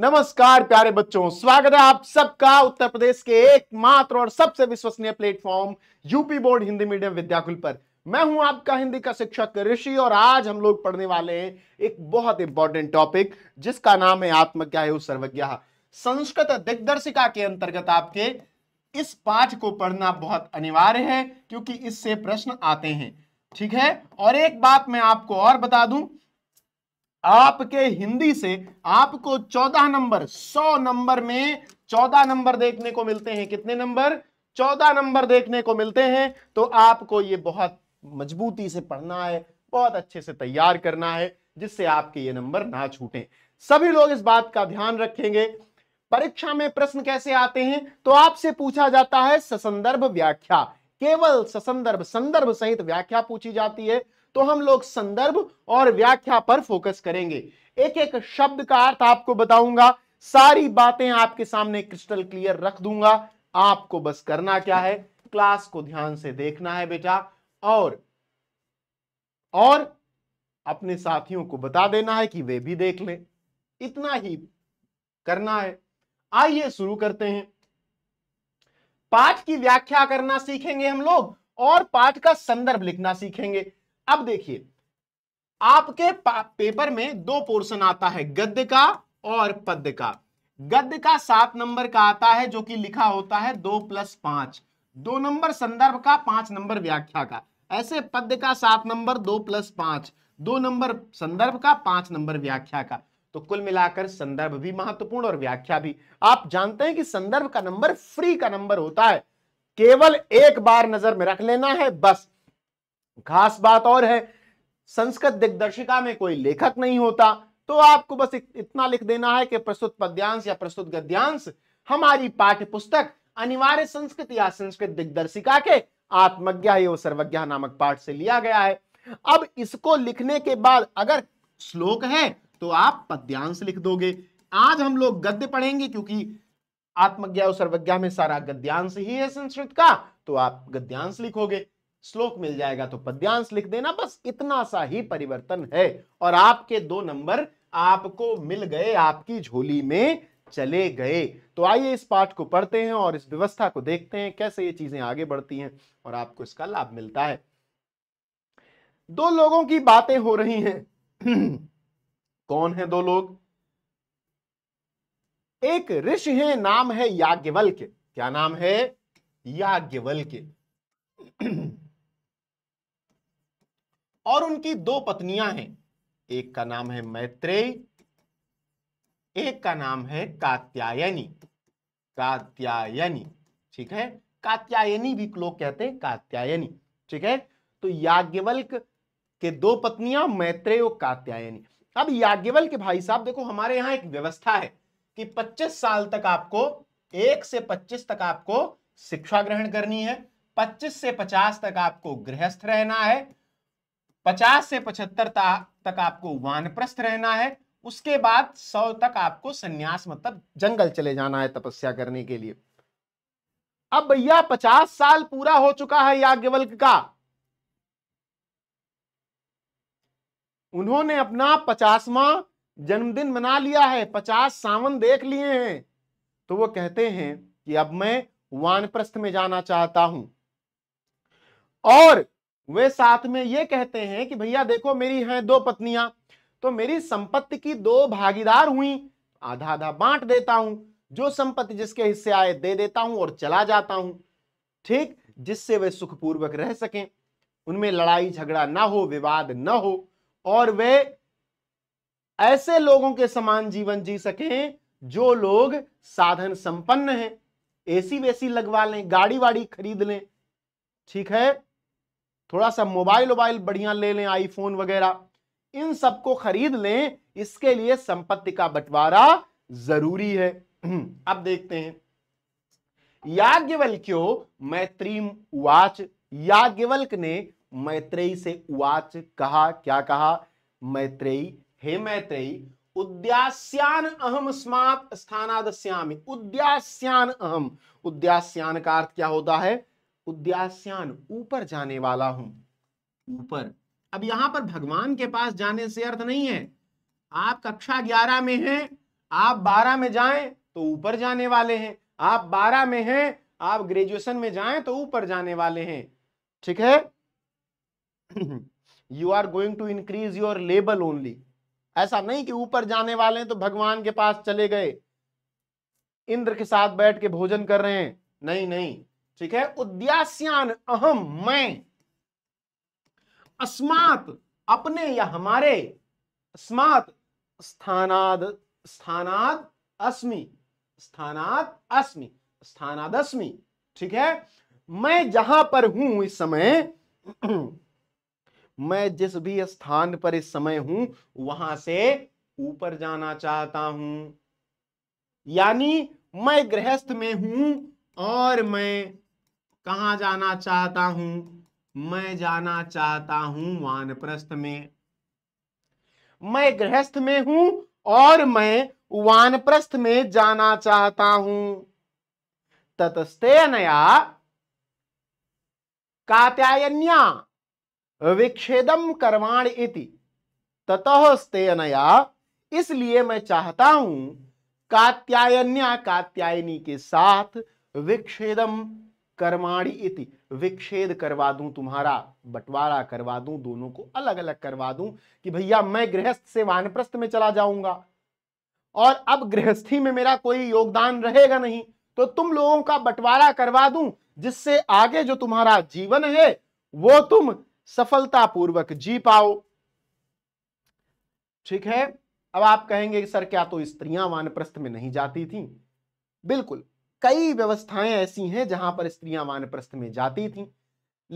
नमस्कार प्यारे बच्चों स्वागत है आप सबका उत्तर प्रदेश के एकमात्र और सबसे विश्वसनीय platform UP board Hindi medium Vidyakul पर मैं हूं आपका हिंदी का शिक्षक ऋषि और आज हम लोग पढ़ने वाले हैं एक बहुत इंपॉर्टेंट टॉपिक जिसका नाम है आत्मज्ञा सर्वज्ञ संस्कृत दिग्दर्शिका के अंतर्गत आपके इस पाठ को पढ़ना बहुत अनिवार्य है क्योंकि इससे प्रश्न आते हैं ठीक है और एक बात मैं आपको और बता दूं आपके हिंदी से आपको चौदह नंबर सौ नंबर में चौदह नंबर देखने को मिलते हैं कितने नंबर चौदह नंबर देखने को मिलते हैं तो आपको ये बहुत मजबूती से पढ़ना है बहुत अच्छे से तैयार करना है जिससे आपके ये नंबर ना छूटें सभी लोग इस बात का ध्यान रखेंगे परीक्षा में प्रश्न कैसे आते हैं तो आपसे पूछा जाता है ससंदर्भ व्याख्या केवल ससंदर्भ संदर्भ सहित व्याख्या पूछी जाती है तो हम लोग संदर्भ और व्याख्या पर फोकस करेंगे एक एक शब्द का अर्थ आपको बताऊंगा सारी बातें आपके सामने क्रिस्टल क्लियर रख दूंगा आपको बस करना क्या है क्लास को ध्यान से देखना है बेटा और और अपने साथियों को बता देना है कि वे भी देख लें इतना ही करना है आइए शुरू करते हैं पाठ की व्याख्या करना सीखेंगे हम लोग और पाठ का संदर्भ लिखना सीखेंगे अब देखिए आपके पेपर में दो पोर्शन आता है गद्य का और पद्य का गद्य का सात नंबर का आता है जो कि लिखा होता है दो प्लस पांच दो नंबर संदर्भ का पांच नंबर व्याख्या का ऐसे पद्य का सात नंबर दो प्लस पांच दो नंबर संदर्भ का पांच नंबर व्याख्या का तो कुल मिलाकर संदर्भ भी महत्वपूर्ण और व्याख्या भी आप जानते हैं कि संदर्भ का नंबर फ्री का नंबर होता है केवल एक बार नजर में रख लेना है बस खास बात और है संस्कृत दिग्दर्शिका में कोई लेखक नहीं होता तो आपको बस इतना लिख देना है कि प्रस्तुत पद्यांश या प्रस्तुत गद्यांश हमारी पाठ्य पुस्तक अनिवार्य संस्कृत या संस्कृत दिग्दर्शिका के आत्मज्ञा एवं सर्वज्ञा नामक पाठ से लिया गया है अब इसको लिखने के बाद अगर श्लोक है तो आप पद्यांश लिख दोगे आज हम लोग गद्य पढ़ेंगे क्योंकि आत्मज्ञा और सर्वज्ञा में सारा गद्यांश ही है संस्कृत का तो आप गद्यांश लिखोगे श्लोक मिल जाएगा तो पद्यांश लिख देना बस इतना सा ही परिवर्तन है और आपके दो नंबर आपको मिल गए आपकी झोली में चले गए तो आइए इस पाठ को पढ़ते हैं और इस व्यवस्था को देखते हैं कैसे ये चीजें आगे बढ़ती हैं और आपको इसका लाभ मिलता है दो लोगों की बातें हो रही हैं कौन है दो लोग एक ऋषि है नाम है याज्ञवल्क्य क्या नाम है याज्ञवल्क्य और उनकी दो पत्नियां हैं एक का नाम है मैत्रेय एक का नाम है कात्यायनी कात्यायनी ठीक है कात्यायनी भी लोग कहते हैं कात्यायनी ठीक है तो याज्ञवल्क के दो पत्नियां मैत्रेय और कात्यायनी अब याज्ञवल के भाई साहब देखो हमारे यहां एक व्यवस्था है कि 25 साल तक आपको एक से 25 तक आपको शिक्षा ग्रहण करनी है 25 से 50 तक आपको गृहस्थ रहना है पचास से पचहत्तर तक आपको वानप्रस्थ रहना है उसके बाद सौ तक आपको सन्यास मतलब जंगल चले जाना है तपस्या करने के लिए अब भैया पचास साल पूरा हो चुका है याज्ञवल्क का उन्होंने अपना पचासवा जन्मदिन मना लिया है पचास सावन देख लिए हैं तो वो कहते हैं कि अब मैं वानप्रस्थ में जाना चाहता हूं और वे साथ में ये कहते हैं कि भैया देखो मेरी हैं दो पत्नियां तो मेरी संपत्ति की दो भागीदार हुई आधा आधा बांट देता हूं जो संपत्ति जिसके हिस्से आए दे देता हूं और चला जाता हूं ठीक जिससे वे सुखपूर्वक रह सकें उनमें लड़ाई झगड़ा ना हो विवाद ना हो और वे ऐसे लोगों के समान जीवन जी सकें जो लोग साधन संपन्न हैं एसी वेसी लगवा लें गाड़ी वाड़ी खरीद लें ठीक है थोड़ा सा मोबाइल वोबाइल बढ़िया ले लें आईफोन वगैरह इन सबको खरीद लें इसके लिए संपत्ति का बंटवारा जरूरी है अब देखते हैं याज्ञवल्क्यो मैत्रीम उवाच याज्ञवल्क ने मैत्रेयी से उवाच कहा क्या कहा मैत्रेयी हे मैत्रेयी उद्यास्यान अहम स्मात स्थानाद्यामी उद्यास्यान अहम उद्यास्यान का अर्थ क्या होता है उद्यास्यान ऊपर जाने वाला हूं ऊपर अब यहां पर भगवान के पास जाने से अर्थ नहीं है आप कक्षा ग्यारह में हैं आप बारह में जाएं तो ऊपर जाने वाले हैं आप बारह में हैं आप ग्रेजुएशन में जाएं तो ऊपर जाने वाले हैं ठीक है you are going to increase your लेबल ओनली ऐसा नहीं कि ऊपर जाने वाले हैं तो भगवान के पास चले गए इंद्र के साथ बैठ के भोजन कर रहे हैं नहीं नहीं ठीक है उद्यास्यान अहम मैं अस्मात अपने या हमारे अस्मात स्थानाद स्थानाद अस्मि स्थानाद अस्मि स्थानाद अस्मि ठीक है मैं जहां पर हूं इस समय मैं जिस भी स्थान पर इस समय हूं वहां से ऊपर जाना चाहता हूं यानी मैं गृहस्थ में हूं और मैं कहा जाना चाहता हूं मैं जाना चाहता हूं वानप्रस्थ में मैं गृहस्थ में हूं और मैं वानप्रस्थ में जाना चाहता हूं ततस्ते नया कात्यायन्या विक्षेदम करवाण इति ततस्ते नया इसलिए मैं चाहता हूं कात्यायन्या कात्यायनी के साथ विक्षेदम कर्माणी इति विच्छेद करवा दूं तुम्हारा बंटवारा करवा दूं दोनों को अलग अलग करवा दूं कि भैया मैं गृहस्थ से वानप्रस्थ में चला जाऊंगा और अब गृहस्थी में, में मेरा कोई योगदान रहेगा नहीं तो तुम लोगों का बंटवारा करवा दूं जिससे आगे जो तुम्हारा जीवन है वो तुम सफलतापूर्वक जी पाओ ठीक है अब आप कहेंगे सर क्या तो स्त्रियां वानप्रस्थ में नहीं जाती थी बिल्कुल कई व्यवस्थाएं ऐसी हैं जहां पर स्त्रियां वानप्रस्थ में जाती थीं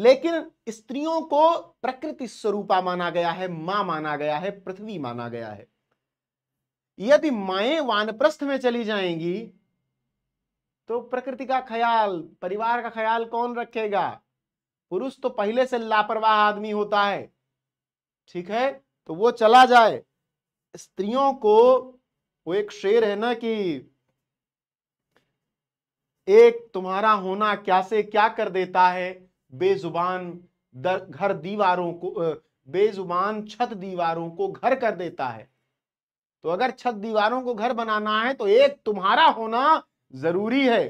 लेकिन स्त्रियों को प्रकृति स्वरूपा माना गया है मां माना गया है पृथ्वी माना गया है यदि माए वानप्रस्थ में चली जाएंगी तो प्रकृति का ख्याल परिवार का ख्याल कौन रखेगा पुरुष तो पहले से लापरवाह आदमी होता है ठीक है तो वो चला जाए स्त्रियों को वो एक शेर है ना कि एक तुम्हारा होना क्या से क्या कर देता है बेजुबान घर दीवारों को बेजुबान छत दीवारों को घर कर देता है तो अगर छत दीवारों को घर बनाना है तो एक तुम्हारा होना जरूरी है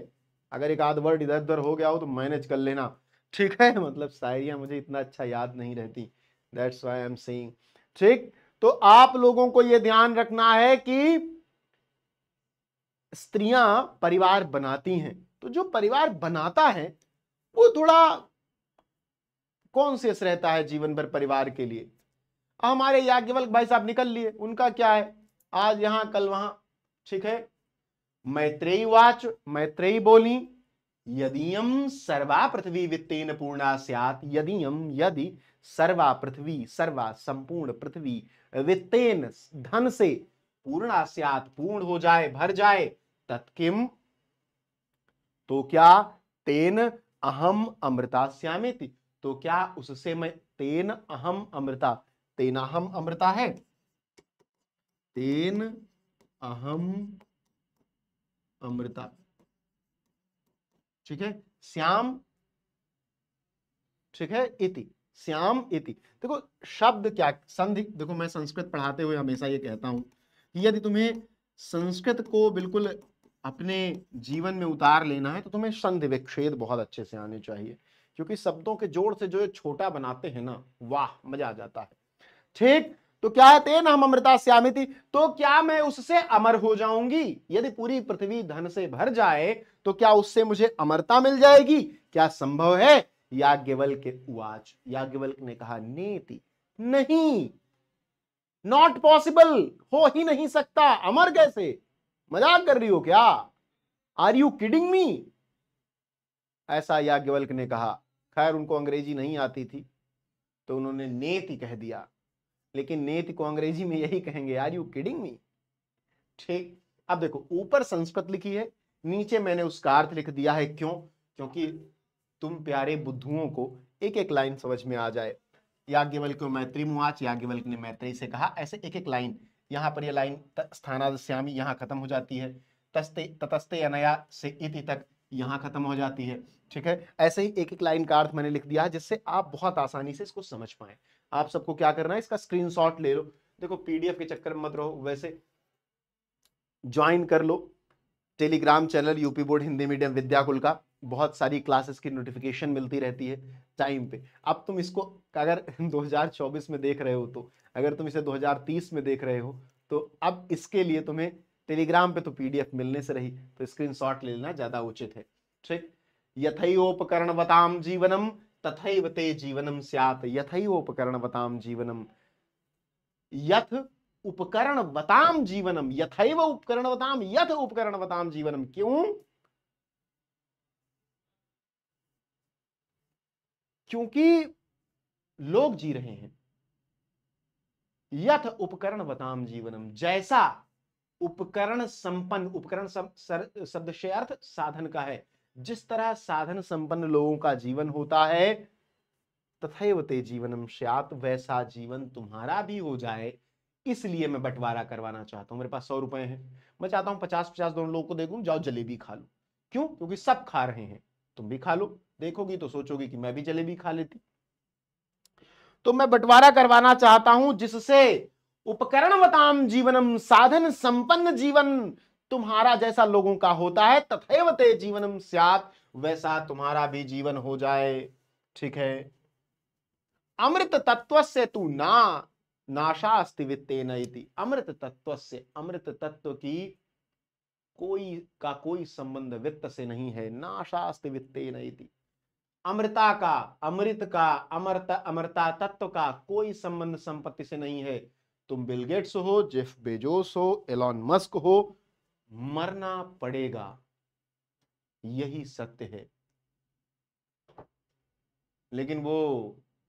अगर एक आध वर्ड इधर उधर हो गया हो तो मैनेज कर लेना ठीक है मतलब शायरिया मुझे इतना अच्छा याद नहीं रहती दैट्स वाई एम सींग ठीक तो आप लोगों को यह ध्यान रखना है कि स्त्रियां परिवार बनाती हैं तो जो परिवार बनाता है वो थोड़ा कॉन्सियस रहता है जीवन भर परिवार के लिए हमारे याज्ञवल्क भाई साहब निकल लिए उनका क्या है आज यहां कल वहां ठीक है मैत्रेयी वाच मैत्रेयी बोली यदियम सर्वा पृथ्वी वित्तेन पूर्णा सियात यदि यदि सर्वा पृथ्वी सर्वा संपूर्ण पृथ्वी वित्तेन धन से पूर्णा सियात पूर्ण हो जाए भर जाए तत्किम तो क्या तेन अहम अमृता श्यामिति तो क्या उससे मैं तेन अहम अमृता तेन अहम अमृता है तेन अहम अमृता ठीक है श्याम ठीक है इति श्याम इति देखो शब्द क्या संधि देखो मैं संस्कृत पढ़ाते हुए हमेशा ये कहता हूं कि यदि तुम्हें संस्कृत को बिल्कुल अपने जीवन में उतार लेना है तो तुम्हें संधि विक्षेद बहुत अच्छे से आने चाहिए क्योंकि शब्दों के जोड़ से जो छोटा बनाते हैं ना वाह मजा आ जाता है ठीक तो क्या है तेन हम अमृता श्यामिति तो क्या मैं उससे अमर हो जाऊंगी यदि पूरी पृथ्वी धन से भर जाए तो क्या उससे मुझे अमरता मिल जाएगी क्या संभव है याज्ञवल्क के उवाच याज्ञवल्क ने कहा नीति नहीं नॉट पॉसिबल हो ही नहीं सकता अमर कैसे मजाक कर रही हो क्या आर यू किडिंग मी ऐसा याज्ञवल्क ने कहा खैर उनको अंग्रेजी नहीं आती थी तो उन्होंने नेति कह दिया लेकिन नेत को अंग्रेजी में यही कहेंगे आर यू किडिंग मी ठीक अब देखो ऊपर संस्कृत लिखी है नीचे मैंने उसका अर्थ लिख दिया है क्यों क्योंकि तुम प्यारे बुद्धुओं को एक एक लाइन समझ में आ जाए याज्ञवल्क मैत्री मुआच याज्ञवल्क ने मैत्री से कहा ऐसे एक एक लाइन यहाँ पर ये लाइन स्थानाद्यामी यहाँ खत्म हो जाती है तस्ते ततस्ते अनया से इति तक यहाँ खत्म हो जाती है ठीक है ऐसे ही एक एक लाइन का अर्थ मैंने लिख दिया जिससे आप बहुत आसानी से इसको समझ पाए आप सबको क्या करना है इसका स्क्रीन ले लो देखो पीडीएफ के चक्कर में मत रहो वैसे ज्वाइन कर लो Telegram channel UP board Hindi medium Vidyakul का बहुत सारी क्लासेस की नोटिफिकेशन मिलती रहती है टाइम पे अब तुम इसको अगर 2024 में देख रहे हो तो अगर तुम इसे 2030 में देख रहे हो तो अब इसके लिए तुम्हें टेलीग्राम पे तो पीडीएफ मिलने से रही तो स्क्रीनशॉट ले लेना ज्यादा उचित है ठीक उपकरण बताम जीवनम तथई ते जीवनम यथई उपकरण बताम जीवनम यथ उपकरण बताम जीवनम यथैव उपकरण बताम यथ उपकरण बताम जीवनम क्यों क्योंकि लोग जी रहे हैं यथ उपकरण बताम जीवनम जैसा उपकरण संपन्न उपकरण शब्द से अर्थ साधन का है जिस तरह साधन संपन्न लोगों का जीवन होता है तथे ते जीवनम स्यात वैसा जीवन तुम्हारा भी हो जाए इसलिए मैं बंटवारा करवाना चाहता हूं मेरे पास सौ रुपए हैं मैं चाहता हूं पचास पचास दोनों लोगों को दे जाओ जलेबी खा लो क्यों क्योंकि सब खा रहे हैं तुम भी खा लो देखोगी तो सोचोगी कि मैं भी जलेबी खा लेती तो मैं बंटवारा करवाना चाहता हूं जिससे उपकरण वताम जीवनम साधन संपन्न जीवन तुम्हारा जैसा लोगों का होता है तथेवते जीवनम सियात वैसा तुम्हारा भी जीवन हो जाए ठीक है अमृत तत्व से तू ना नाशा अस्ति वित्तेन अमृत तत्व से अमृत तत्व की कोई का कोई संबंध वित्त से नहीं है नाशा अस्ति वित्तेन अमृता का अमृत का अमृत अमृता तत्व का कोई संबंध संपत्ति से नहीं है तुम बिल गेट्स हो जेफ बेजोस हो एलॉन मस्क हो मरना पड़ेगा यही सत्य है लेकिन वो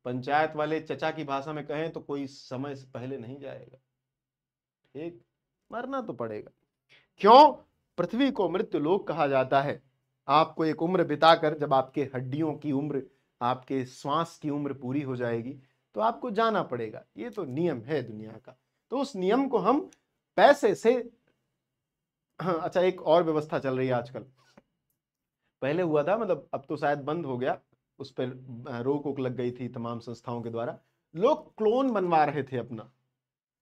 पंचायत वाले चचा की भाषा में कहें तो कोई समय से पहले नहीं जाएगा ठीक मरना तो पड़ेगा क्यों पृथ्वी को मृत्यु लोक कहा जाता है आपको एक उम्र बिताकर जब आपके हड्डियों की उम्र आपके श्वास की उम्र पूरी हो जाएगी तो आपको जाना पड़ेगा ये तो नियम है दुनिया का तो उस नियम को हम पैसे से हाँ अच्छा एक और व्यवस्था चल रही है आजकल पहले हुआ था मतलब अब तो शायद बंद हो गया उस पर रोक वोक लग गई थी तमाम संस्थाओं के द्वारा लोग क्लोन बनवा रहे थे अपना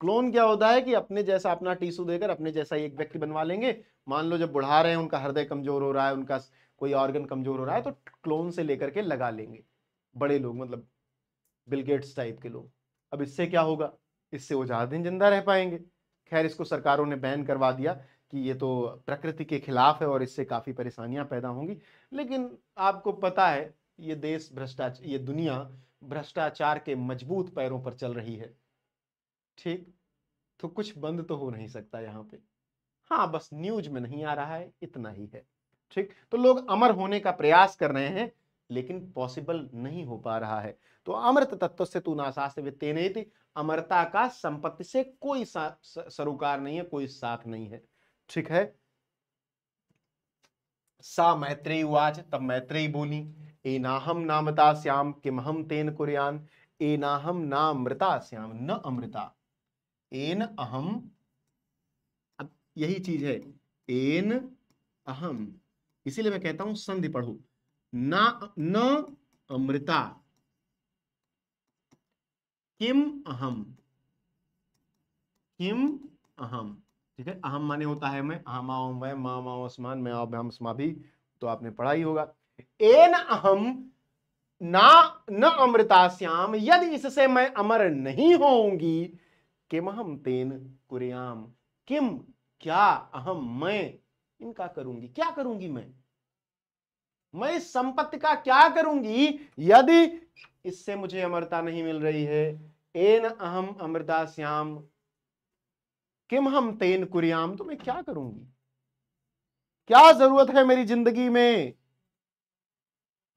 क्लोन क्या होता है कि अपने जैसा अपना टीसू देकर अपने जैसा एक व्यक्ति बनवा लेंगे मान लो जब बुढ़ा रहे हैं उनका हृदय कमजोर हो रहा है उनका कोई ऑर्गन कमजोर हो रहा है तो क्लोन से लेकर के लगा लेंगे बड़े लोग मतलब बिलगेट्स टाइप के लोग अब इससे क्या होगा इससे वो ज़्यादा दिन जिंदा रह पाएंगे खैर इसको सरकारों ने बैन करवा दिया कि ये तो प्रकृति के खिलाफ है और इससे काफ़ी परेशानियां पैदा होंगी लेकिन आपको पता है ये देश भ्रष्टाचार ये दुनिया भ्रष्टाचार के मजबूत पैरों पर चल रही है ठीक तो कुछ बंद तो हो नहीं सकता यहाँ पे हाँ बस न्यूज में नहीं आ रहा है इतना ही है ठीक तो लोग अमर होने का प्रयास कर रहे हैं लेकिन पॉसिबल नहीं हो पा रहा है तो अमृत तत्व से तू ना वित्ते नहीं थी अमरता का संपत्ति से कोई सरोकार नहीं है कोई साथ नहीं है ठीक है सा मैत्रेय वाच तब मैत्रेयी बोली ए नाहम नामता श्याम हम तेन कुरियान ए नाहम नामृता श्याम न अमृता एन अहम अब यही चीज है एन अहम इसीलिए मैं कहता हूं संधि पढ़ू ना न अमृता किम अहम किम अहम ठीक है अहम माने होता है मैं अहम आम वह मा माओ असमान मैं आओ हम स्मा भी तो आपने पढ़ा ही होगा एन अहम ना न अमृता श्याम यदि इससे मैं अमर नहीं होऊंगी किमहम तेन कुरियाम किम क्या अहम मैं इनका करूंगी क्या करूंगी मैं मैं इस संपत्ति का क्या करूंगी यदि इससे मुझे अमरता नहीं मिल रही है एन अहम अमृता श्याम किम हम तेन कुरियाम तो मैं क्या करूंगी क्या जरूरत है मेरी जिंदगी में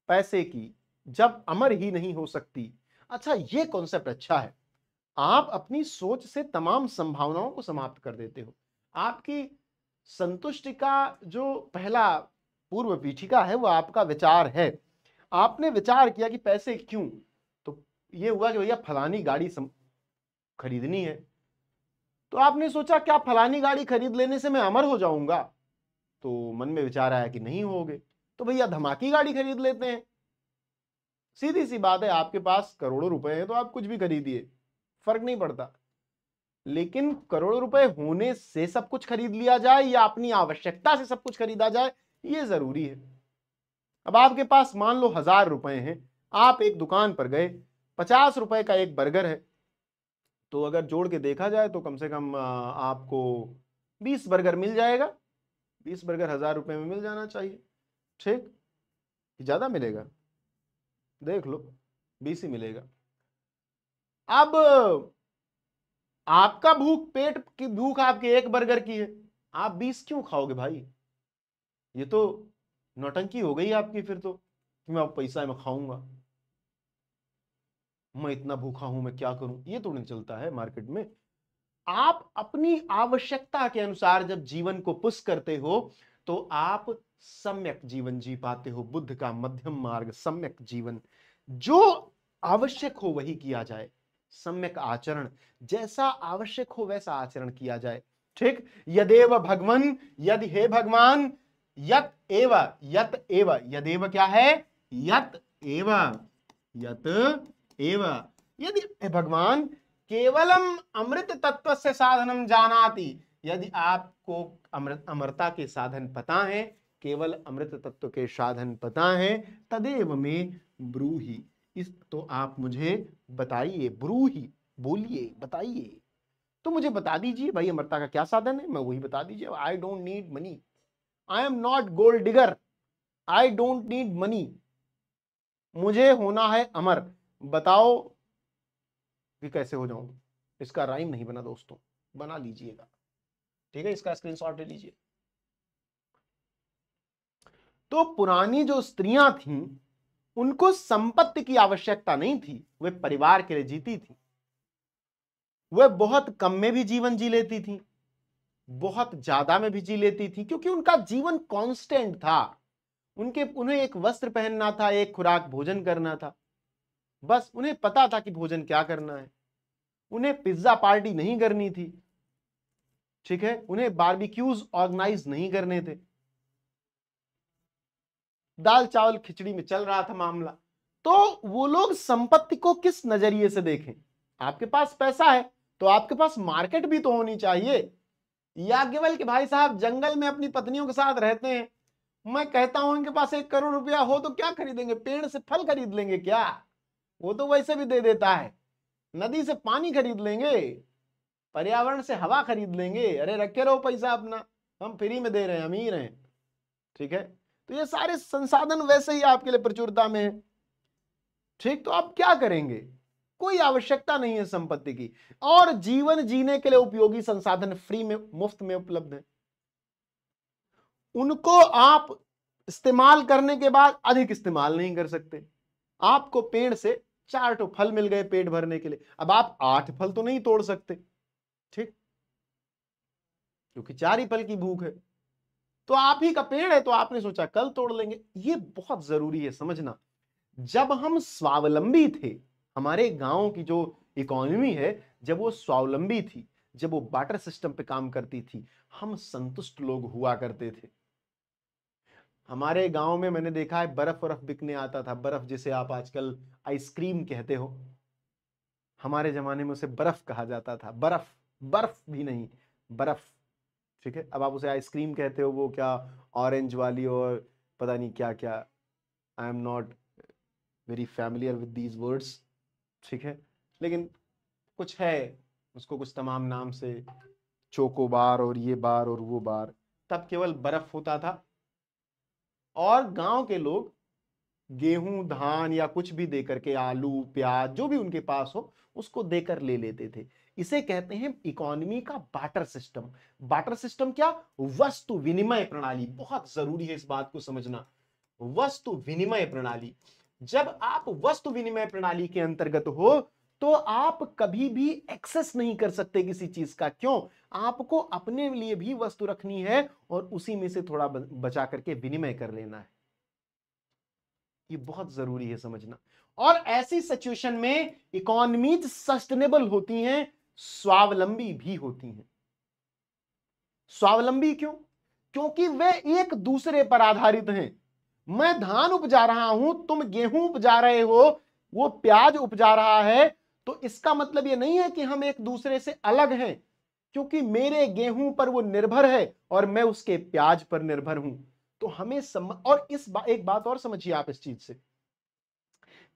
पैसे की जब अमर ही नहीं हो सकती अच्छा ये कॉन्सेप्ट अच्छा है आप अपनी सोच से तमाम संभावनाओं को समाप्त कर देते हो आपकी संतुष्टि का जो पहला पूर्व पीठिका है वो आपका विचार है आपने विचार किया कि पैसे क्यों तो ये हुआ कि भैया फलानी गाड़ी सम... खरीदनी है तो आपने सोचा क्या फलानी गाड़ी खरीद लेने से मैं अमर हो जाऊंगा तो मन में विचार आया कि नहीं होगे तो भैया धमाकी गाड़ी खरीद लेते हैं सीधी सी बात है आपके पास करोड़ों रुपए हैं तो आप कुछ भी खरीदिए फर्क नहीं पड़ता लेकिन करोड़ों रुपए होने से सब कुछ खरीद लिया जाए या अपनी आवश्यकता से सब कुछ खरीदा जाए ये जरूरी है अब आपके पास मान लो हजार रुपए हैं आप एक दुकान पर गए पचास रुपए का एक बर्गर है तो अगर जोड़ के देखा जाए तो कम से कम आपको बीस बर्गर मिल जाएगा बीस बर्गर हजार रुपए में मिल जाना चाहिए ठीक ज्यादा मिलेगा देख लो बीस ही मिलेगा अब आपका भूख पेट की भूख आपके एक बर्गर की है आप बीस क्यों खाओगे भाई ये तो नौटंकी हो गई आपकी फिर तो कि मैं पैसा में खाऊंगा मैं इतना भूखा हूं मैं क्या करूं ये तो नहीं चलता है मार्केट में आप अपनी आवश्यकता के अनुसार जब जीवन को पुश करते हो तो आप सम्यक जीवन जी पाते हो बुद्ध का मध्यम मार्ग सम्यक जीवन जो आवश्यक हो वही किया जाए सम्यक आचरण जैसा आवश्यक हो वैसा आचरण किया जाए ठीक यदेव भगवान यदि हे भगवान यत एव यत एव यदेव क्या है यत एव यत एव यदि भगवान केवलम अमृत तत्व से साधनम जानाति यदि आपको अमृत अमृता के साधन पता है केवल अमृत तत्व के साधन पता है तदेव में ब्रूही इस तो आप मुझे बताइए ब्रू ही बोलिए बताइए तो मुझे बता दीजिए भाई अमरता का क्या साधन है मैं वही बता दीजिए I don't need money I am not gold digger I don't need money मुझे होना है अमर बताओ कि कैसे हो जाऊं इसका राइम नहीं बना दोस्तों बना लीजिएगा ठीक है इसका स्क्रीनशॉट ले लीजिए तो पुरानी जो स्त्रियां थीं उनको संपत्ति की आवश्यकता नहीं थी वे परिवार के लिए जीती थी वे बहुत कम में भी जीवन जी लेती थी बहुत ज्यादा में भी जी लेती थी क्योंकि उनका जीवन कांस्टेंट था उनके उन्हें एक वस्त्र पहनना था एक खुराक भोजन करना था बस उन्हें पता था कि भोजन क्या करना है उन्हें पिज्जा पार्टी नहीं करनी थी ठीक है उन्हें बारबिक्यूज ऑर्गेनाइज नहीं करने थे दाल चावल खिचड़ी में चल रहा था मामला तो वो लोग संपत्ति को किस नजरिए से देखें आपके पास पैसा है तो आपके पास मार्केट भी तो होनी चाहिए या केवल कि भाई साहब जंगल में अपनी पत्नियों के साथ रहते हैं मैं कहता हूं इनके पास एक करोड़ रुपया हो तो क्या खरीदेंगे पेड़ से फल खरीद लेंगे क्या वो तो वैसे भी दे देता है नदी से पानी खरीद लेंगे पर्यावरण से हवा खरीद लेंगे अरे रखे रहो पैसा अपना हम फ्री में दे रहे हैं अमीर हैं ठीक है तो ये सारे संसाधन वैसे ही आपके लिए प्रचुरता में है ठीक तो आप क्या करेंगे कोई आवश्यकता नहीं है संपत्ति की और जीवन जीने के लिए उपयोगी संसाधन फ्री में मुफ्त में उपलब्ध है उनको आप इस्तेमाल करने के बाद अधिक इस्तेमाल नहीं कर सकते आपको पेड़ से चार तो फल मिल गए पेट भरने के लिए अब आप आठ फल तो नहीं तोड़ सकते ठीक क्योंकि चार ही फल की भूख है तो आप ही का पेड़ है तो आपने सोचा कल तोड़ लेंगे ये बहुत जरूरी है समझना जब हम स्वावलंबी थे हमारे गांव की जो इकोनॉमी है जब वो स्वावलंबी थी जब वो बाटर सिस्टम पे काम करती थी हम संतुष्ट लोग हुआ करते थे हमारे गांव में मैंने देखा है बर्फ बर्फ बिकने आता था बर्फ जिसे आप आजकल आइसक्रीम कहते हो हमारे जमाने में उसे बर्फ कहा जाता था बर्फ बर्फ भी नहीं बर्फ ठीक है अब आप उसे आइसक्रीम कहते हो वो क्या ऑरेंज वाली और पता नहीं क्या क्या I am not very familiar with these words ठीक है लेकिन कुछ है उसको कुछ तमाम नाम से चोको बार और ये बार और वो बार तब केवल बर्फ होता था और गांव के लोग गेहूं धान या कुछ भी दे करके आलू प्याज जो भी उनके पास हो उसको देकर ले लेते थे इसे कहते हैं इकोनॉमी का बाटर सिस्टम बाटर सिस्टम क्या वस्तु विनिमय प्रणाली बहुत जरूरी है इस बात को समझना वस्तु विनिमय प्रणाली जब आप वस्तु विनिमय प्रणाली के अंतर्गत हो तो आप कभी भी एक्सेस नहीं कर सकते किसी चीज का क्यों आपको अपने लिए भी वस्तु रखनी है और उसी में से थोड़ा बचा करके विनिमय कर लेना है ये बहुत जरूरी है समझना और ऐसी सिचुएशन में इकोनॉमीज सस्टेनेबल होती हैं स्वावलंबी भी होती हैं स्वावलंबी क्यों क्योंकि वे एक दूसरे पर आधारित हैं मैं धान उपजा रहा हूं तुम गेहूं उपजा रहे हो वो प्याज उपजा रहा है तो इसका मतलब ये नहीं है कि हम एक दूसरे से अलग हैं क्योंकि मेरे गेहूं पर वो निर्भर है और मैं उसके प्याज पर निर्भर हूं तो हमें सम... और इस बा... एक बात और समझिए आप इस चीज से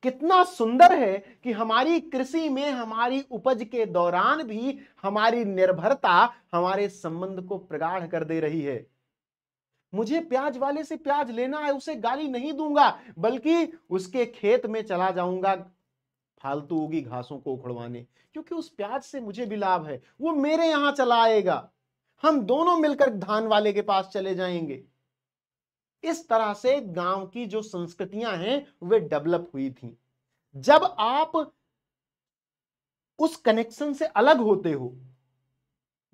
कितना सुंदर है कि हमारी कृषि में हमारी उपज के दौरान भी हमारी निर्भरता हमारे संबंध को प्रगाढ़ कर दे रही है मुझे प्याज वाले से प्याज लेना है उसे गाली नहीं दूंगा बल्कि उसके खेत में चला जाऊंगा फालतू होगी घासों को उखड़वाने क्योंकि उस प्याज से मुझे भी लाभ है वो मेरे यहां चला आएगा हम दोनों मिलकर धान वाले के पास चले जाएंगे इस तरह से गांव की जो संस्कृतियां हैं वे डेवलप हुई थी जब आप उस कनेक्शन से अलग होते हो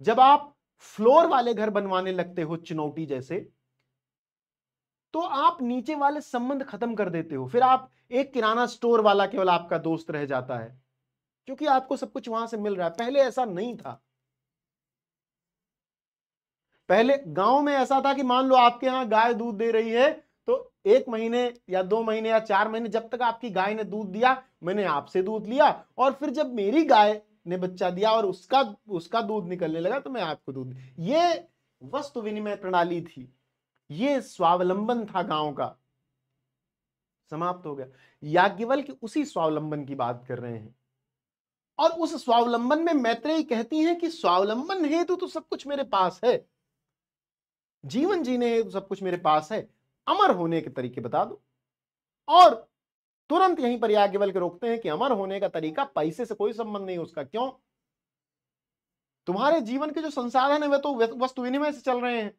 जब आप फ्लोर वाले घर बनवाने लगते हो चुनौती जैसे तो आप नीचे वाले संबंध खत्म कर देते हो फिर आप एक किराना स्टोर वाला केवल आपका दोस्त रह जाता है क्योंकि आपको सब कुछ वहां से मिल रहा है पहले ऐसा नहीं था पहले गांव में ऐसा था कि मान लो आपके यहाँ गाय दूध दे रही है तो एक महीने या दो महीने या चार महीने जब तक आपकी गाय ने दूध दिया मैंने आपसे दूध लिया और फिर जब मेरी गाय ने बच्चा दिया और उसका उसका दूध निकलने लगा तो मैं आपको दूध ये वस्तु विनिमय प्रणाली थी ये स्वावलंबन था गांव का समाप्त हो गया याज्ञवल की उसी स्वावलंबन की बात कर रहे हैं और उस स्वावलंबन में मैत्रेयी कहती हैं कि स्वावलंबन हेतु तो सब कुछ मेरे पास है जीवन जीने तो सब कुछ मेरे पास है अमर होने के तरीके बता दो और तुरंत यहीं पर याज्ञवल के रोकते हैं कि अमर होने का तरीका पैसे से कोई संबंध नहीं उसका क्यों तुम्हारे जीवन के जो संसाधन है वे तो वस्तु विनिमय से चल रहे हैं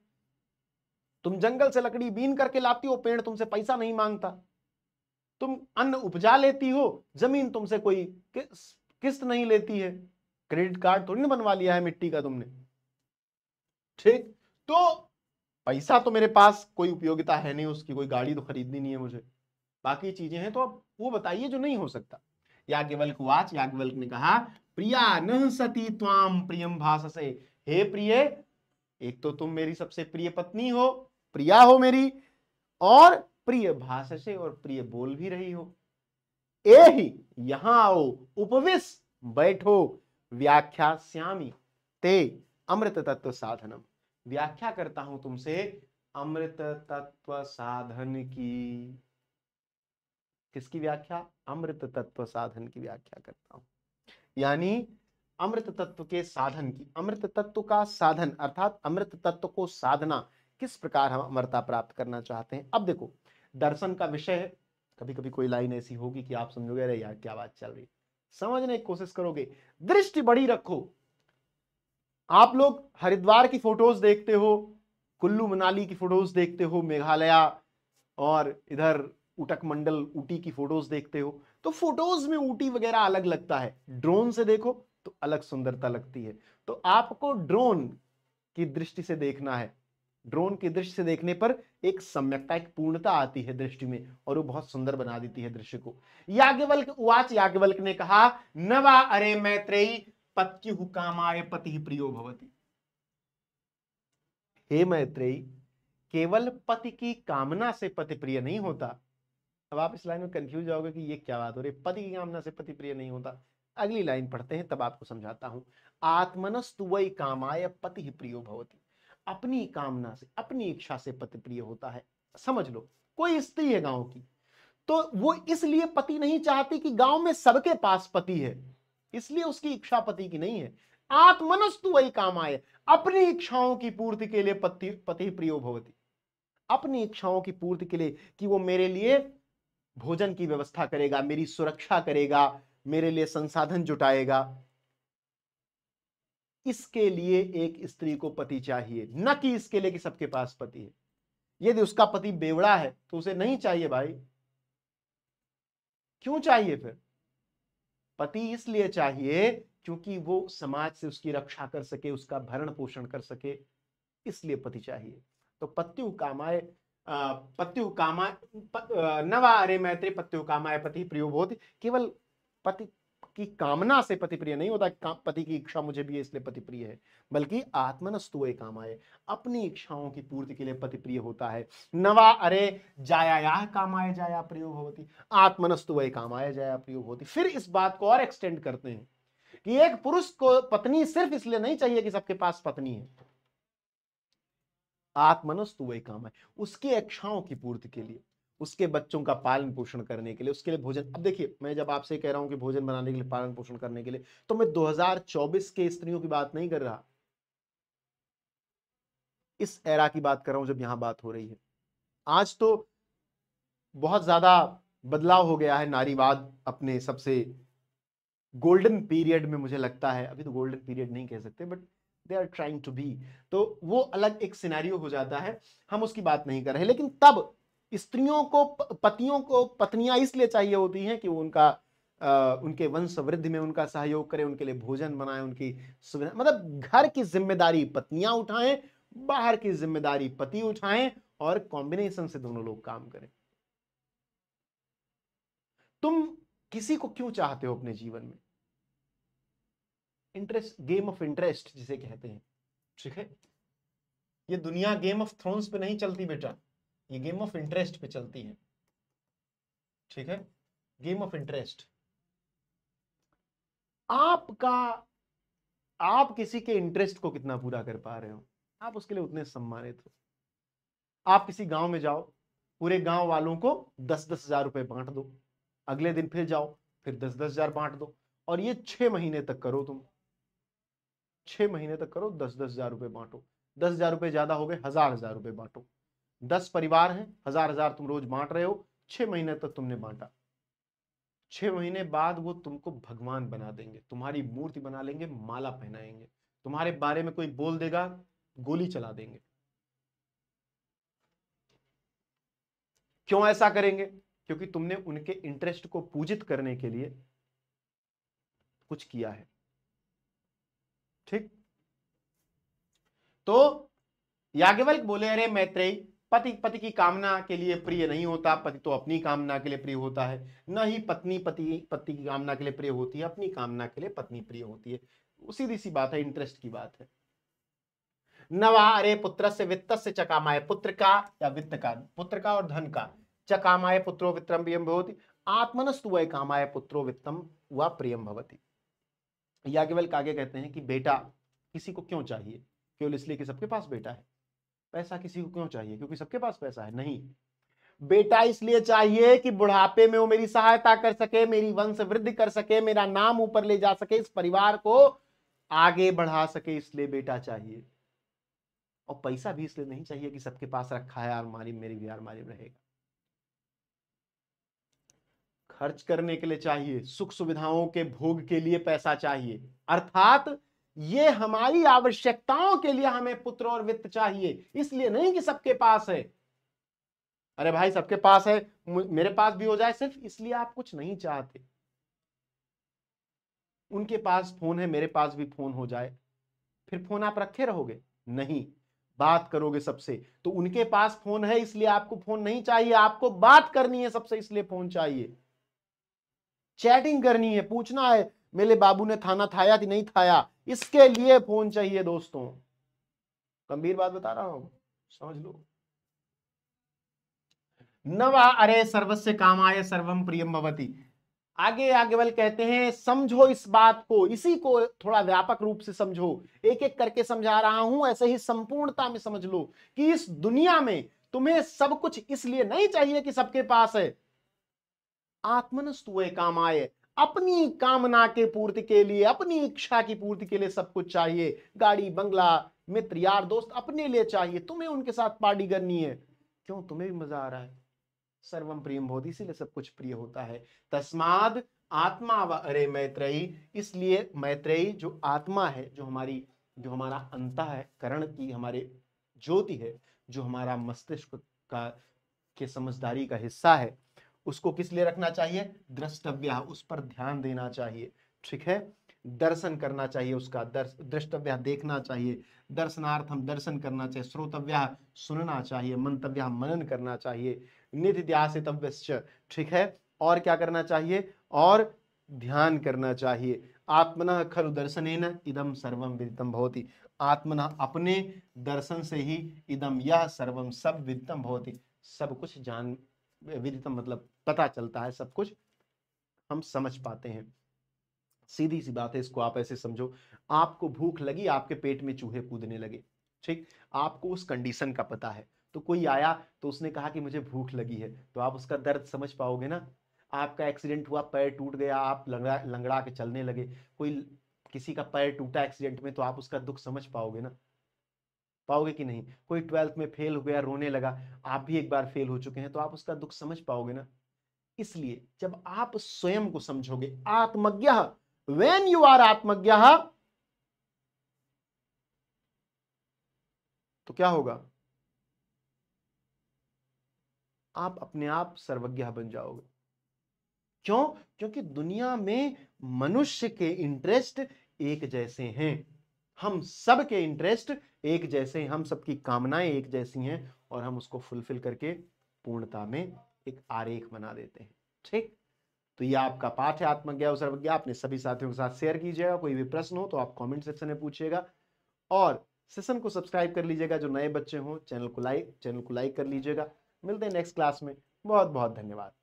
तुम जंगल से लकड़ी बीन करके लाती हो पेड़ तुमसे पैसा नहीं मांगता तुम अन्न उपजा लेती हो जमीन तुमसे कोई किस्त नहीं लेती है क्रेडिट कार्ड थोड़ी ना बनवा लिया है मिट्टी का तुमने ठीक तो पैसा तो मेरे पास कोई उपयोगिता है नहीं उसकी कोई गाड़ी तो खरीदनी नहीं है मुझे बाकी चीजें हैं तो आप वो बताइए जो नहीं हो सकता याज्ञवल्क वाच याज्ञवल्क ने कहा प्रिया न सती त्वाम प्रियम भाषा से हे प्रिय एक तो तुम मेरी सबसे प्रिय पत्नी हो प्रिया हो मेरी और प्रिय भाषा से और प्रिय बोल भी रही हो ए ही यहां आओ उपविश बैठो व्याख्या श्यामी ते अमृत तत्व साधनम व्याख्या करता हूं तुमसे अमृत तत्व साधन की किसकी व्याख्या अमृत तत्व साधन की व्याख्या करता हूं यानी अमृत तत्व के साधन की अमृत तत्व का साधन अर्थात अमृत तत्व को साधना किस प्रकार हम अमरता प्राप्त करना चाहते हैं अब देखो दर्शन का विषय है कभी कभी कोई लाइन ऐसी होगी कि आप समझोगे अरे यार क्या बात चल रही समझने की कोशिश करोगे दृष्टि बड़ी रखो आप लोग हरिद्वार की फोटोज देखते हो कुल्लू मनाली की फोटोज देखते हो मेघालय और इधर उटक मंडल ऊटी की फोटोज देखते हो तो फोटोज में ऊटी वगैरह अलग लगता है ड्रोन से देखो तो अलग सुंदरता लगती है तो आपको ड्रोन की दृष्टि से देखना है ड्रोन की दृष्टि से देखने पर एक सम्यकता एक पूर्णता आती है दृष्टि में और वो बहुत सुंदर बना देती है दृश्य को याज्ञवल्क उवाच याज्ञवल्क ने कहा नवा अरे मैत्रेयी पत्यु कामाय पति प्रियो भवती हे मैत्रेयी केवल पति की कामना से पति प्रिय नहीं होता अब आप इस लाइन में कंफ्यूज जाओगे कि ये क्या बात हो रही है पति की कामना से पति प्रिय नहीं होता अगली लाइन पढ़ते हैं तब आपको समझाता हूं आत्मनस्तु वही कामाय पति ही प्रियो भवती अपनी कामना से अपनी इच्छा से पति प्रिय होता है समझ लो कोई स्त्री है गांव की तो वो इसलिए पति नहीं चाहती कि गांव में सबके पास पति है इसलिए उसकी इच्छा पति की नहीं है आत्मनस्तु वही काम आए अपनी इच्छाओं की पूर्ति के लिए पति पति प्रियो भवती अपनी इच्छाओं की पूर्ति के लिए कि वो मेरे लिए भोजन की व्यवस्था करेगा मेरी सुरक्षा करेगा मेरे लिए संसाधन जुटाएगा इसके लिए एक स्त्री को पति चाहिए न कि इसके लिए कि सबके पास पति है यदि उसका पति बेवड़ा है तो उसे नहीं चाहिए भाई क्यों चाहिए फिर पति इसलिए चाहिए क्योंकि वो समाज से उसकी रक्षा कर सके उसका भरण पोषण कर सके इसलिए पति चाहिए तो पत्यु कामाय पत्यु कामाय नवा अरे मैत्री पत्यु कामाय पति प्रयोग बोध केवल पति की कामना से पति प्रिय नहीं होता पति की इच्छा मुझे भी है इसलिए पति प्रिय है बल्कि आत्मनस्तुए काम आए अपनी इच्छाओं की पूर्ति के लिए पति प्रिय होता है नवा अरे जाया काम आए जाया प्रयोग होती काम आए जाया प्रयोग होती फिर इस बात को और एक्सटेंड करते हैं कि एक पुरुष को पत्नी सिर्फ इसलिए नहीं चाहिए कि सबके पास पत्नी है आत्मनस्तुए काम है उसकी इच्छाओं की पूर्ति के लिए उसके बच्चों का पालन पोषण करने के लिए उसके लिए भोजन अब देखिए मैं जब आपसे कह रहा हूं कि भोजन बनाने के लिए पालन पोषण करने के लिए तो मैं 2024 के स्त्रियों की बात नहीं कर रहा इस एरा की बात कर रहा हूं जब यहां बात हो रही है आज तो बहुत ज्यादा बदलाव हो गया है नारीवाद अपने सबसे गोल्डन पीरियड में मुझे लगता है अभी तो गोल्डन पीरियड नहीं कह सकते but they are trying to be तो वो अलग एक सिनेरियो हो जाता है हम उसकी बात नहीं कर रहे लेकिन तब स्त्रियों को पतियों को पत्नियां इसलिए चाहिए होती हैं कि वो उनका आ, उनके वंश वृद्धि में उनका सहयोग करें उनके लिए भोजन बनाएं उनकी सुविधा मतलब घर की जिम्मेदारी पत्नियां उठाएं बाहर की जिम्मेदारी पति उठाएं और कॉम्बिनेशन से दोनों लोग काम करें तुम किसी को क्यों चाहते हो अपने जीवन में इंटरेस्ट गेम ऑफ इंटरेस्ट जिसे कहते हैं ठीक है ये दुनिया गेम ऑफ थ्रोन्स पे नहीं चलती बेटा ये गेम ऑफ इंटरेस्ट पे चलती है ठीक है गेम ऑफ इंटरेस्ट आपका आप किसी के इंटरेस्ट को कितना पूरा कर पा रहे हो आप उसके लिए उतने सम्मानित हो आप किसी गांव में जाओ पूरे गांव वालों को दस दस हजार रुपए बांट दो अगले दिन फिर जाओ फिर दस दस हजार बांट दो और ये छह महीने तक करो तुम छह महीने तक करो दस दस हजार रुपए बांटो दस हजार रुपए ज्यादा हो गए हजार हजार रुपए बांटो दस परिवार हैं हजार हजार तुम रोज बांट रहे हो छह महीने तक तुमने बांटा छह महीने बाद वो तुमको भगवान बना देंगे तुम्हारी मूर्ति बना लेंगे माला पहनाएंगे तुम्हारे बारे में कोई बोल देगा गोली चला देंगे क्यों ऐसा करेंगे क्योंकि तुमने उनके इंटरेस्ट को पूजित करने के लिए कुछ किया है ठीक तो याज्ञवल्क बोले अरे मैत्रेयी पति पति की कामना के लिए प्रिय नहीं होता पति तो अपनी कामना के लिए प्रिय होता है न ही पत्नी पति पति की कामना के लिए प्रिय होती है अपनी कामना के लिए पत्नी प्रिय होती है सीधी सी बात है इंटरेस्ट की बात है नवा अरे पुत्र से वित्त से चकामाय पुत्र का या वित्त का पुत्र का और धन का चकामाय पुत्रो वित्रम प्रियम भवती आत्मनस्तु वह कामाय पुत्रो वित्तम व प्रियम भवती या केवल कागे कहते हैं कि बेटा किसी को क्यों चाहिए केवल इसलिए कि सबके पास बेटा है पैसा किसी को क्यों चाहिए क्योंकि सबके पास पैसा है नहीं बेटा इसलिए चाहिए कि बुढ़ापे में वो मेरी सहायता कर सके मेरी वंश वृद्धि कर सके मेरा नाम ऊपर ले जा सके इस परिवार को आगे बढ़ा सके इसलिए बेटा चाहिए और पैसा भी इसलिए नहीं चाहिए कि सबके पास रखा है आलमारी मेरी भी आलमारी रहेगा खर्च करने के लिए चाहिए सुख सुविधाओं के भोग के लिए पैसा चाहिए अर्थात ये हमारी आवश्यकताओं के लिए हमें पुत्र और वित्त चाहिए इसलिए नहीं कि सबके पास है अरे भाई सबके पास है मेरे पास भी हो जाए सिर्फ इसलिए आप कुछ नहीं चाहते उनके पास फोन है मेरे पास भी फोन हो जाए फिर फोन आप रखे रहोगे नहीं बात करोगे सबसे तो उनके पास फोन है इसलिए आपको फोन नहीं चाहिए आपको बात करनी है सबसे इसलिए फोन चाहिए चैटिंग करनी है पूछना है मेरे बाबू ने थाना थाया कि नहीं थाया इसके लिए फोन चाहिए दोस्तों गंभीर बात बता रहा हूं समझ लो नवा अरे सर्वस्य काम आये सर्वम प्रियम भवती आगे आगे बल कहते हैं समझो इस बात को इसी को थोड़ा व्यापक रूप से समझो एक एक करके समझा रहा हूं ऐसे ही संपूर्णता में समझ लो कि इस दुनिया में तुम्हें सब कुछ इसलिए नहीं चाहिए कि सबके पास है आत्मनस्तु काम आए अपनी कामना के पूर्ति के लिए अपनी इच्छा की पूर्ति के लिए सब कुछ चाहिए गाड़ी बंगला मित्र यार दोस्त अपने लिए चाहिए तुम्हें उनके साथ पार्टी करनी है क्यों तुम्हें भी मजा आ रहा है सर्वम प्रियम बोध इसीलिए सब कुछ प्रिय होता है तस्माद आत्मा व अरे मैत्रेयी इसलिए मैत्रेयी जो आत्मा है जो हमारी जो हमारा अंत है करण की हमारे ज्योति है जो हमारा मस्तिष्क का के समझदारी का हिस्सा है उसको किस लिए रखना चाहिए द्रष्टव्य उस पर ध्यान देना चाहिए ठीक है दर्शन करना चाहिए उसका दर्श दृष्टव्य देखना चाहिए दर्शनार्थ हम दर्शन करना चाहिए श्रोतव्य सुनना चाहिए मंतव्य मनन करना चाहिए निधिध्यासितव्य ठीक है और क्या करना चाहिए और ध्यान करना चाहिए आत्मना खलु दर्शन न इदम सर्वम विदितम भवती आत्मना अपने दर्शन से ही इदम यह सर्वम सब विदितम भवती सब कुछ जान विदितम मतलब पता चलता है सब कुछ हम समझ पाते हैं सीधी सी बात है इसको आप ऐसे समझो आपको भूख लगी आपके पेट में चूहे कूदने लगे ठीक आपको उस कंडीशन का पता है तो कोई आया तो उसने कहा कि मुझे भूख लगी है तो आप उसका दर्द समझ पाओगे ना आपका एक्सीडेंट हुआ पैर टूट गया आप लंगड़ा लंगड़ा के चलने लगे कोई किसी का पैर टूटा एक्सीडेंट में तो आप उसका दुख समझ पाओगे ना पाओगे कि नहीं कोई ट्वेल्थ में फेल हो गया रोने लगा आप भी एक बार फेल हो चुके हैं तो आप उसका दुख समझ पाओगे ना इसलिए जब आप स्वयं को समझोगे आत्मज्ञ वेन यू आर आत्मज्ञ तो क्या होगा आप अपने आप सर्वज्ञ बन जाओगे क्यों क्योंकि दुनिया में मनुष्य के इंटरेस्ट एक जैसे हैं हम सब के इंटरेस्ट एक जैसे हम सबकी कामनाएं एक जैसी हैं और हम उसको फुलफिल करके पूर्णता में एक आरेख बना देते हैं ठीक तो ये आपका पाठ है आत्मज्ञा और सर्वज्ञा आपने सभी साथियों के साथ शेयर कीजिएगा कोई भी प्रश्न हो तो आप कमेंट सेक्शन में पूछिएगा और सेशन को सब्सक्राइब कर लीजिएगा जो नए बच्चे हों चैनल को लाइक चैनल को लाइक कर लीजिएगा मिलते हैं नेक्स्ट क्लास में बहुत बहुत धन्यवाद